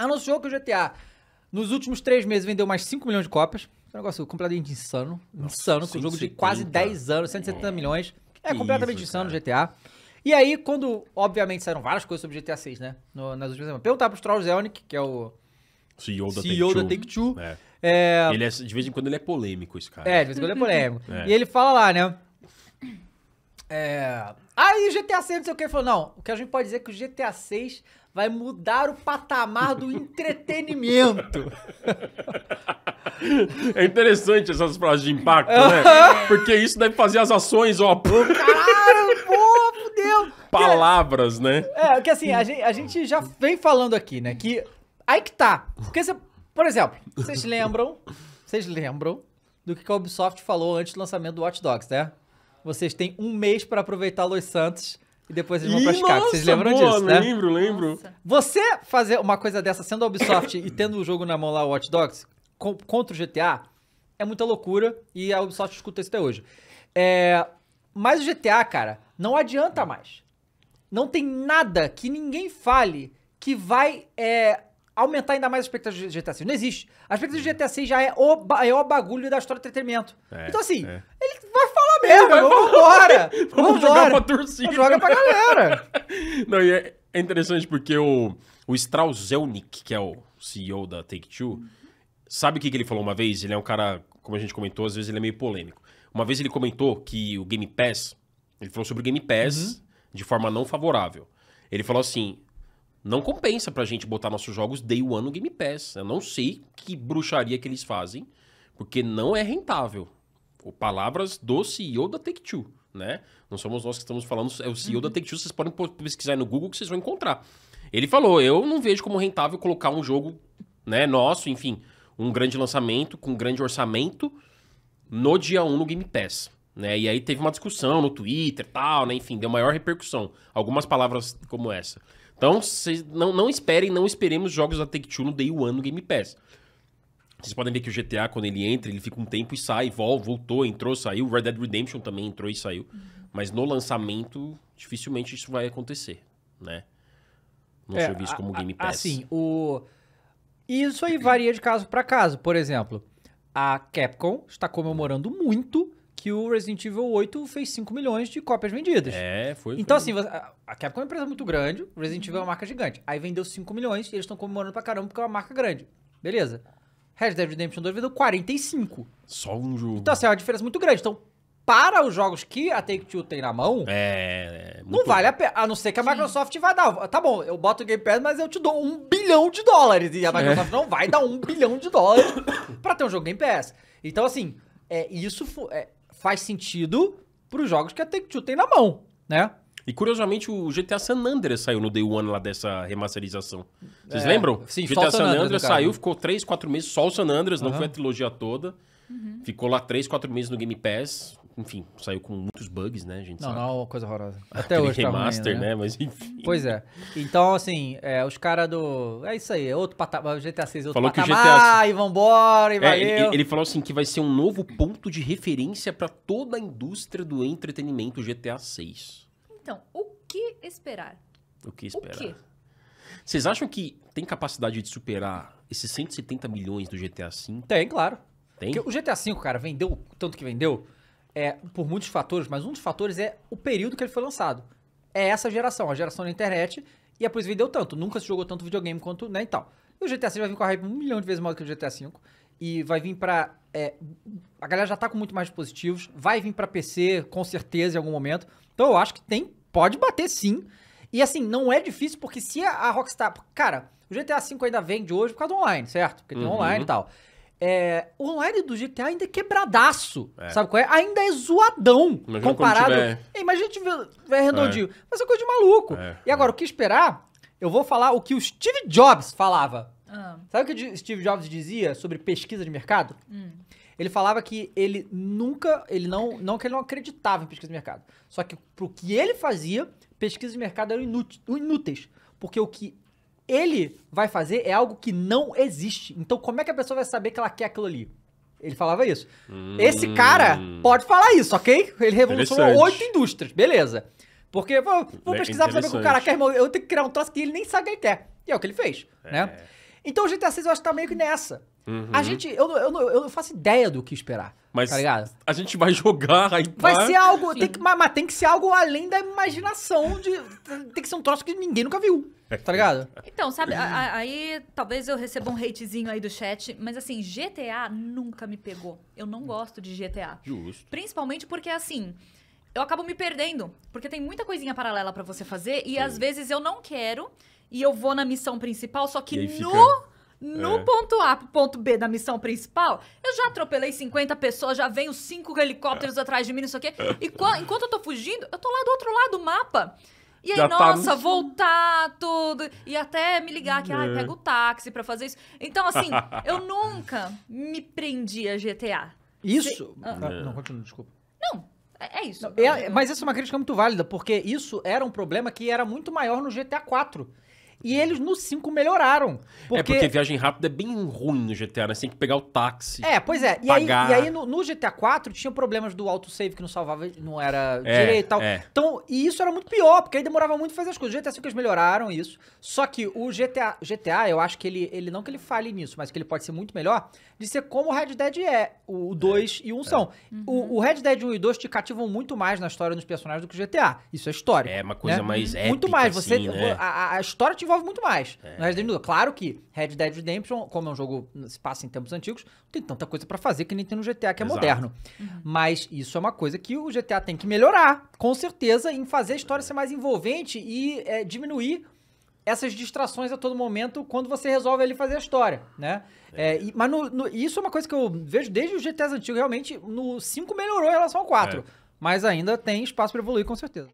Anunciou que o GTA nos últimos três meses vendeu mais 5 milhões de cópias. É um negócio completamente insano. Nossa, insano, com um jogo de quase 10 anos, 170 é. milhões. É que completamente isso, insano o GTA. E aí, quando, obviamente, saíram várias coisas sobre GTA 6, né? No, nas últimas semanas. Perguntar pro Strauss Zelnick, que é o CEO da CEO Take-Two. Take Two, é. É... Ele é, de vez em quando ele é polêmico, esse cara. É, de vez em quando ele é uhum. polêmico. É. E ele fala lá, né? É... Aí GTA 6, não sei o que, ele falou, não, o que a gente pode dizer é que o GTA 6 vai mudar o patamar do entretenimento. É interessante essas frases de impacto, né? Porque isso deve fazer as ações, ó. Caralho, pô, fudeu. Palavras, né? É, porque assim, a gente, a gente já vem falando aqui, né? Que aí que tá. Porque, você, por exemplo, vocês lembram, vocês lembram do que a Ubisoft falou antes do lançamento do Watch Dogs, né? Vocês têm um mês para aproveitar Los Santos e depois eles vão pra Chicago. Vocês lembram boa, disso, né? Lembro, lembro. Nossa. Você fazer uma coisa dessa sendo a Ubisoft e tendo o jogo na mão lá, o Watch Dogs, contra o GTA, é muita loucura e a Ubisoft escuta isso até hoje. É... Mas o GTA, cara, não adianta mais. Não tem nada que ninguém fale que vai é, aumentar ainda mais a expectativa do GTA 6. Não existe. A expectativa do GTA 6 já é o, é o bagulho da história de entretenimento. É, então, assim, é. ele vai mesmo, é, vamos embora. vamos, vamos jogar pra torcida. Joga pra galera. Não, e é, é interessante porque o, o Strauzelnick, que é o CEO da Take-Two, sabe o que, que ele falou uma vez? Ele é um cara, como a gente comentou, às vezes ele é meio polêmico. Uma vez ele comentou que o Game Pass, ele falou sobre o Game Pass uhum. de forma não favorável. Ele falou assim, não compensa pra gente botar nossos jogos day one no Game Pass. Eu não sei que bruxaria que eles fazem, porque não é rentável palavras do CEO da Take-Two, né? Não somos nós que estamos falando, é o CEO uhum. da Take-Two, vocês podem pesquisar no Google que vocês vão encontrar. Ele falou, eu não vejo como rentável colocar um jogo, né, nosso, enfim, um grande lançamento com um grande orçamento no dia 1 no Game Pass. Né? E aí teve uma discussão no Twitter tal, né? Enfim, deu maior repercussão. Algumas palavras como essa. Então, não, não esperem, não esperemos jogos da Take-Two no Day One no Game Pass. Vocês podem ver que o GTA, quando ele entra, ele fica um tempo e sai, volta, voltou, entrou, saiu. Red Dead Redemption também entrou e saiu. Uhum. Mas no lançamento, dificilmente isso vai acontecer, né? Num é, serviço como Game Pass. Assim, o... Isso aí varia de caso para caso. Por exemplo, a Capcom está comemorando muito que o Resident Evil 8 fez 5 milhões de cópias vendidas. É, foi. Então, foi. assim, a Capcom é uma empresa muito grande, o Resident Evil é uma uhum. marca gigante. Aí vendeu 5 milhões e eles estão comemorando pra caramba porque é uma marca grande. Beleza. Red Dead Redemption 2 vendeu 45. Só um jogo. Então, assim, é uma diferença muito grande. Então, para os jogos que a Take-Two tem na mão, é, é não vale a pena. A não ser que a Microsoft Sim. vai dar. Tá bom, eu boto o Game Pass, mas eu te dou um bilhão de dólares. E a Microsoft é. não vai dar um bilhão de dólares para ter um jogo Game Pass. Então, assim, é, isso é, faz sentido para os jogos que a Take-Two tem na mão, né? E curiosamente o GTA San Andreas saiu no Day One lá dessa remasterização. Vocês é, lembram? Sim, GTA San Andreas saiu, né? ficou 3, 4 meses só o San Andreas, uhum. não foi a trilogia toda. Uhum. Ficou lá 3, 4 meses no Game Pass. Enfim, saiu com muitos bugs, né, gente? Não, sabe. não, coisa horrorosa. Até Aquele hoje remaster, tá ruim, né? né? Mas enfim. Pois é. Então, assim, é, os caras do. É isso aí, é outro patamar. GTA 6 é outro falou patamar. Que o GTA... E vambora, e é, Ele, ele falou assim que vai ser um novo ponto de referência para toda a indústria do entretenimento GTA 6. Então, o que esperar? O que esperar? O quê? Vocês acham que tem capacidade de superar esses 170 milhões do GTA V? Tem, claro. Tem? Porque o GTA V, cara, vendeu tanto que vendeu é, por muitos fatores, mas um dos fatores é o período que ele foi lançado. É essa geração, a geração da internet, e depois vendeu tanto. Nunca se jogou tanto videogame quanto, né, e então. tal. E o GTA V vai vir com a hype um milhão de vezes maior que o GTA V. E vai vir pra... É, a galera já tá com muito mais dispositivos. Vai vir pra PC, com certeza, em algum momento. Então eu acho que tem Pode bater sim. E assim, não é difícil, porque se a Rockstar. Cara, o GTA V ainda vende hoje por causa do online, certo? Porque uhum. tem online e tal. É, o online do GTA ainda é quebradaço. É. Sabe qual é? Ainda é zoadão imagina comparado. Tiver... É, imagina a gente ver Renaldinho. É. Mas é coisa de maluco. É. E agora, o que esperar? Eu vou falar o que o Steve Jobs falava. Ah. Sabe o que o Steve Jobs dizia sobre pesquisa de mercado? Hum. Ele falava que ele nunca, ele não, não que ele não acreditava em pesquisa de mercado. Só que pro que ele fazia, pesquisa de mercado eram inúteis, porque o que ele vai fazer é algo que não existe. Então, como é que a pessoa vai saber que ela quer aquilo ali? Ele falava isso. Hum. Esse cara pode falar isso, ok? Ele revolucionou oito indústrias, beleza. Porque vou, vou pesquisar pra saber o que o cara quer, irmão. Eu tenho que criar um troço que ele nem sabe o que ele quer. E é o que ele fez, é. né? Então o GTA 6 eu acho que tá meio que nessa. Uhum. A gente, eu, eu, eu não faço ideia do que esperar. Mas tá ligado? a gente vai jogar, aí Vai ser algo, tem que, mas, tem que ser algo além da imaginação de. Tem que ser um troço que ninguém nunca viu. Tá ligado? Então, sabe, a, a, aí talvez eu receba um hatezinho aí do chat, mas assim, GTA nunca me pegou. Eu não gosto de GTA. Justo. Principalmente porque assim eu acabo me perdendo, porque tem muita coisinha paralela para você fazer e Sim. às vezes eu não quero e eu vou na missão principal, só que no. Fica... No é. ponto A pro ponto B da missão principal, eu já atropelei 50 pessoas, já venho cinco helicópteros é. atrás de mim, não sei o quê. É. E enquanto eu tô fugindo, eu tô lá do outro lado do mapa. E aí, já nossa, tá no... voltar tudo. E até me ligar que, é. ah, pega o táxi pra fazer isso. Então, assim, eu nunca me prendi a GTA. Isso? Se... Ah. É. Não, continua, desculpa. Não, é, é isso. Não, é, mas essa é uma crítica muito válida, porque isso era um problema que era muito maior no GTA 4. E eles no 5 melhoraram. É, porque... É porque viagem rápida é bem ruim no GTA, né? Você tem que pegar o táxi. É, pois é. E pagar... aí, e aí no, no, GTA 4 tinha problemas do autosave que não salvava, não era é, direito e tal. É. Então, e isso era muito pior, porque aí demorava muito fazer as coisas. O GTA 5 eles melhoraram isso. Só que o GTA, GTA eu acho que ele, ele não que ele fale nisso, mas que ele pode ser muito melhor de ser como o Red Dead é. O 2 é, e 1 um são. É. Uhum. O, o, Red Dead 1 e 2 te cativam muito mais na história dos personagens do que o GTA. Isso é história. É uma coisa né? mais épica, Muito mais. Assim, você, né? a, a história te envolve muito mais. É. No é claro que Red Dead Redemption, como é um jogo se passa em tempos antigos, não tem tanta coisa para fazer que nem tem no GTA, que é Exato. moderno. Uhum. Mas isso é uma coisa que o GTA tem que melhorar, com certeza, em fazer a história é. ser mais envolvente e é, diminuir essas distrações a todo momento quando você resolve ali fazer a história, né? É. É, e, mas no, no, isso é uma coisa que eu vejo desde os GTAs antigos, realmente, no 5 melhorou em relação ao 4. É. Mas ainda tem espaço para evoluir, com certeza.